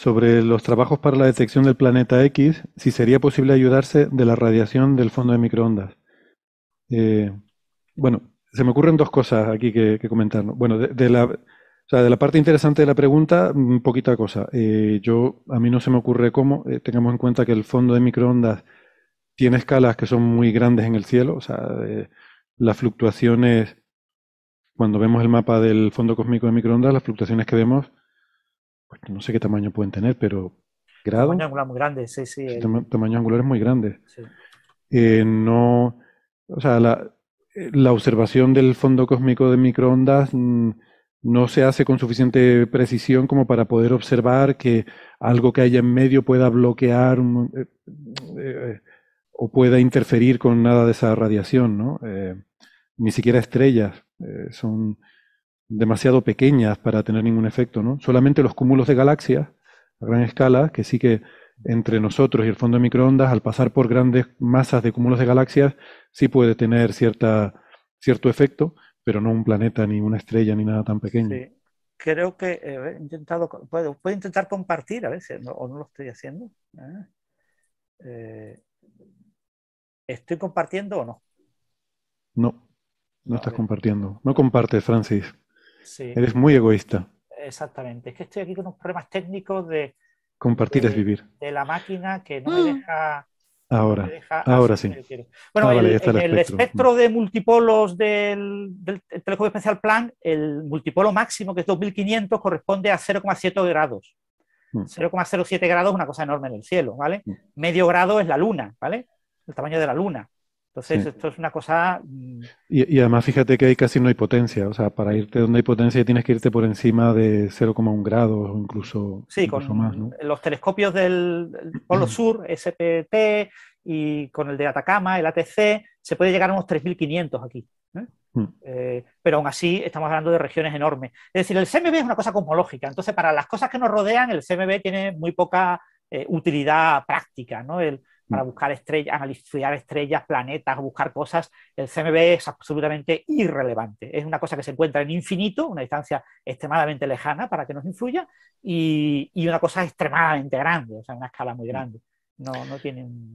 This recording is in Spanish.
sobre los trabajos para la detección del planeta X, si sería posible ayudarse de la radiación del fondo de microondas. Eh, bueno, se me ocurren dos cosas aquí que, que comentar. Bueno, de, la, parte interesante de la pregunta, mm, poquita cosa. Eh, yo, a mí no se me ocurre cómo. Eh, tengamos en cuenta que el fondo de microondas tiene escalas que son muy grandes en el cielo. O sea, las fluctuaciones, cuando vemos el mapa del fondo cósmico de microondas, las fluctuaciones que vemos no sé qué tamaño pueden tener, pero Tamaño angular muy grande, sí, sí. Tamaño angular muy grande. Eh, no, o sea, la, observación del fondo cósmico de microondas mm, no se hace con suficiente precisión como para poder observar que algo que haya en medio pueda bloquear mm, eh, eh, o pueda interferir con nada de esa radiación, ¿no? ni siquiera estrellas son demasiado pequeñas para tener ningún efecto, ¿no? Solamente los cúmulos de galaxias a gran escala, que sí que entre nosotros y el fondo de microondas, al pasar por grandes masas de cúmulos de galaxias, sí puede tener cierta, cierto efecto, pero no un planeta, ni una estrella, ni nada tan pequeño. Creo que eh, he intentado, puedo, intentar compartir a veces, ¿no? o no lo estoy haciendo. Ah. ¿Eh? estoy compartiendo o no? No, no, estás compartiendo. No compartes, Francis. Eres muy egoísta. Exactamente. Es que estoy aquí con unos problemas técnicos de... Compartir es vivir. De la máquina que no me mm. deja... Ahora, ahora sí. Bueno, ah, el, espectro. de multipolos del, del, telescopio especial Plan el multipolo máximo, que es 2500, corresponde a 0,7 grados. 0,07 mm. grados es una cosa enorme en el cielo, ¿vale? Mm. Medio grado es la luna, ¿vale? El tamaño de la luna. Entonces, esto es una cosa... Mm, y, además, fíjate que ahí casi no hay potencia. O sea, para irte donde hay potencia tienes que irte por encima de 0,1 grados o incluso, sí, con Los telescopios del, Polo mm. Sur, SPT, y con el de Atacama, el ATC, se puede llegar a unos 3.500 aquí. ¿eh? Mm. Eh, pero aún así estamos hablando de regiones enormes. Es decir, el CMB es una cosa cosmológica. Entonces, para las cosas que nos rodean, el CMB tiene muy poca eh, utilidad práctica. ¿no? El, para mm. buscar estrellas, analizar estrellas, planetas, buscar cosas, el CMB es absolutamente irrelevante. Es una cosa que se encuentra en infinito, una distancia extremadamente lejana para que nos influya, y, una cosa extremadamente grande, o sea, una escala muy mm. grande. No, no tienen.